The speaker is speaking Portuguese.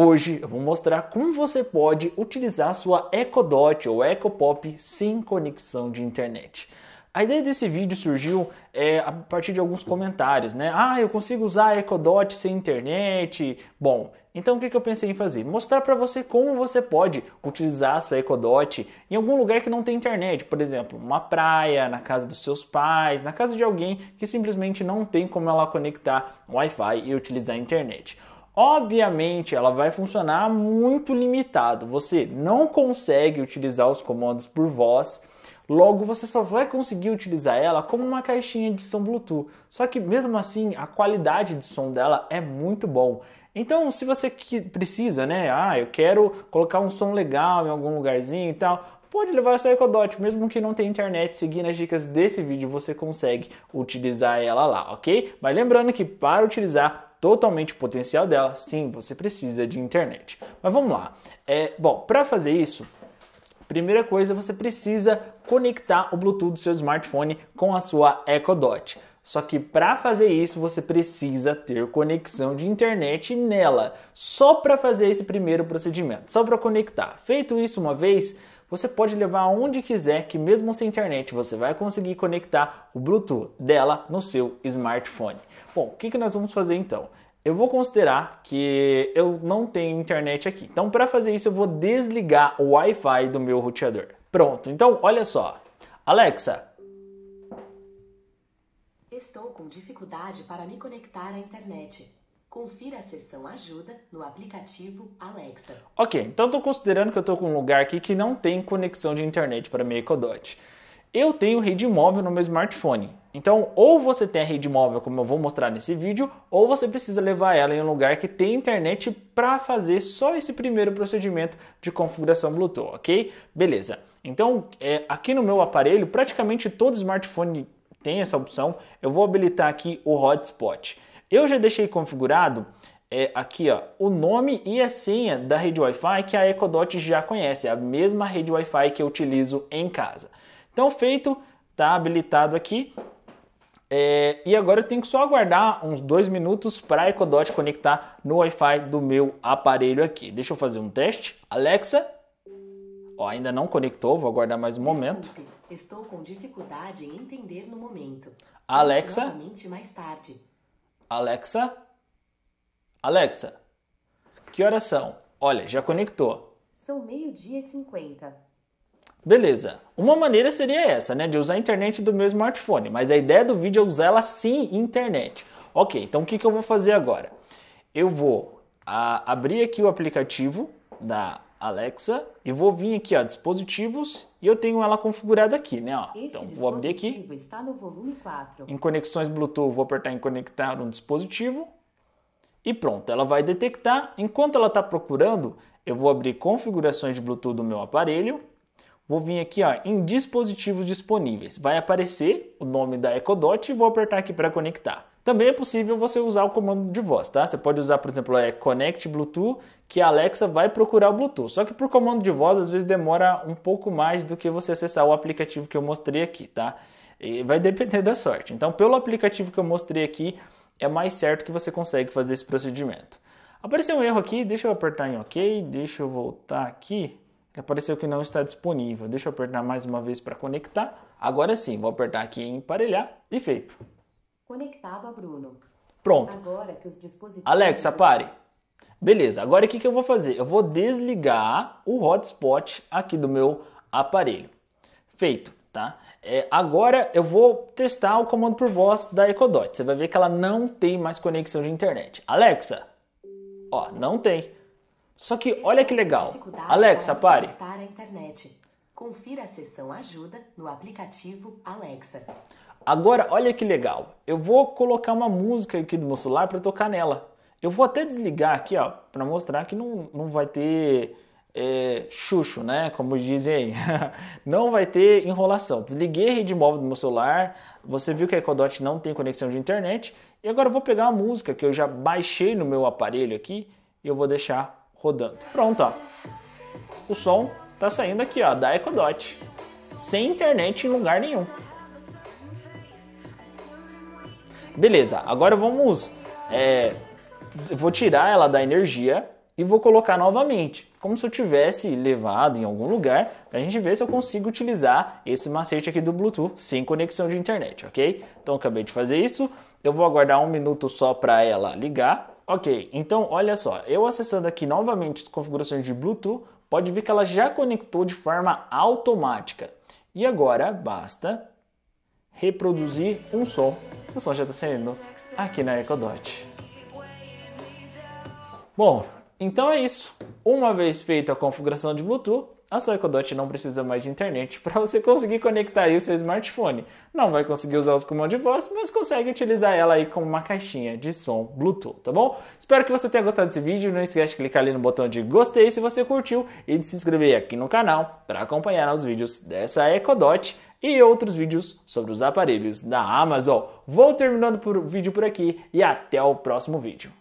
Hoje eu vou mostrar como você pode utilizar sua Dot ou EcoPop sem conexão de internet. A ideia desse vídeo surgiu é, a partir de alguns comentários, né? Ah, eu consigo usar a Dot sem internet. Bom, então o que, eu pensei em fazer? Mostrar para você como você pode utilizar a sua Dot em algum lugar que não tem internet, por exemplo, uma praia, na casa dos seus pais, na casa de alguém que simplesmente não tem como ela conectar Wi-Fi e utilizar a internet. Obviamente, ela vai funcionar muito limitado. Você não consegue utilizar os comandos por voz. Logo, você só vai conseguir utilizar ela como uma caixinha de som Bluetooth. Só que mesmo assim, a qualidade de som dela é muito bom. Então, se você precisa, né? Ah, eu quero colocar um som legal em algum lugarzinho e tal pode levar seu EcoDot, mesmo que não tenha internet, seguindo as dicas desse vídeo você consegue utilizar ela lá, ok? Mas lembrando que para utilizar totalmente o potencial dela, sim, você precisa de internet. Mas vamos lá. É, bom, para fazer isso, primeira coisa você precisa conectar o Bluetooth do seu smartphone com a sua Ecodot. Só que para fazer isso você precisa ter conexão de internet nela, só para fazer esse primeiro procedimento, só para conectar. Feito isso uma vez, você pode levar aonde quiser, que mesmo sem internet você vai conseguir conectar o Bluetooth dela no seu smartphone. Bom, o que, que nós vamos fazer então? Eu vou considerar que eu não tenho internet aqui. Então, para fazer isso, eu vou desligar o Wi-Fi do meu roteador. Pronto, então olha só. Alexa. Estou com dificuldade para me conectar à internet. Confira a seção ajuda no aplicativo Alexa. Ok, então estou considerando que eu estou com um lugar aqui que não tem conexão de internet para minha EcoDot. Eu tenho rede móvel no meu smartphone. Então, ou você tem a rede móvel, como eu vou mostrar nesse vídeo, ou você precisa levar ela em um lugar que tem internet para fazer só esse primeiro procedimento de configuração Bluetooth, ok? Beleza. Então, é, aqui no meu aparelho, praticamente todo smartphone tem essa opção. Eu vou habilitar aqui o hotspot. Eu já deixei configurado é, aqui ó, o nome e a senha da rede Wi-Fi que a EcoDot já conhece, é a mesma rede Wi-Fi que eu utilizo em casa. Então feito, está habilitado aqui. É, e agora eu tenho que só aguardar uns dois minutos para a EcoDot conectar no Wi-Fi do meu aparelho aqui. Deixa eu fazer um teste. Alexa, ó, ainda não conectou, vou aguardar mais um Desculpe, momento. Estou com dificuldade em entender no momento. Alexa, mais tarde. Alexa, Alexa, que horas são? Olha, já conectou. São meio-dia e cinquenta. Beleza. Uma maneira seria essa, né? De usar a internet do meu smartphone, mas a ideia do vídeo é usar ela sim, internet. Ok, então o que, que eu vou fazer agora? Eu vou a, ah, abrir aqui o aplicativo da Alexa e vou vir aqui, a dispositivos e eu tenho ela configurada aqui, né, ó. então vou abrir aqui. Está no volume 4. Em conexões Bluetooth, vou apertar em conectar um dispositivo e pronto, ela vai detectar. Enquanto ela está procurando, eu vou abrir configurações de Bluetooth do meu aparelho Vou vir aqui ó, em dispositivos disponíveis. Vai aparecer o nome da Ecodot e vou apertar aqui para conectar. Também é possível você usar o comando de voz, tá? Você pode usar, por exemplo, é Connect Bluetooth, que a Alexa vai procurar o Bluetooth. Só que por comando de voz, às vezes demora um pouco mais do que você acessar o aplicativo que eu mostrei aqui, tá? E vai depender da sorte. Então, pelo aplicativo que eu mostrei aqui, é mais certo que você consegue fazer esse procedimento. Apareceu um erro aqui, deixa eu apertar em OK, deixa eu voltar aqui. Apareceu que não está disponível. Deixa eu apertar mais uma vez para conectar. Agora sim, vou apertar aqui em emparelhar e feito. Conectado a Bruno. Pronto. Agora que os dispositivos... Alexa, pare. Beleza, agora o que, que eu vou fazer? Eu vou desligar o hotspot aqui do meu aparelho. Feito, tá? É, agora eu vou testar o comando por voz da Echo Dot. Você vai ver que ela não tem mais conexão de internet. Alexa, ó, não tem. Só que olha que legal. Alexa, pare. Para a internet. Confira a ajuda no aplicativo Alexa. Agora, olha que legal. Eu vou colocar uma música aqui do meu celular para tocar nela. Eu vou até desligar aqui, ó, para mostrar que não, não vai ter é, chucho, né? Como dizem aí. não vai ter enrolação. Desliguei a rede móvel do meu celular. Você viu que a Ecodot não tem conexão de internet. E agora eu vou pegar uma música que eu já baixei no meu aparelho aqui e eu vou deixar rodando. Pronto, ó. O som tá saindo aqui, ó, da Echo Dot. Sem internet em lugar nenhum. Beleza, agora vamos... É, vou tirar ela da energia e vou colocar novamente, como se eu tivesse levado em algum lugar, para a gente ver se eu consigo utilizar esse macete aqui do Bluetooth sem conexão de internet, ok? Então acabei de fazer isso, eu vou aguardar um minuto só para ela ligar Ok, então olha só, eu acessando aqui novamente as configurações de Bluetooth, pode ver que ela já conectou de forma automática. E agora basta reproduzir um som, que o som já está saindo aqui na Dot. Bom, então é isso. Uma vez feita a configuração de Bluetooth, a sua Dot não precisa mais de internet para você conseguir conectar aí o seu smartphone. Não vai conseguir usar os comandos de voz, mas consegue utilizar ela aí como uma caixinha de som Bluetooth, tá bom? Espero que você tenha gostado desse vídeo. Não esquece de clicar ali no botão de gostei se você curtiu e de se inscrever aqui no canal para acompanhar os vídeos dessa Eco Dot e outros vídeos sobre os aparelhos da Amazon. Vou terminando o vídeo por aqui e até o próximo vídeo.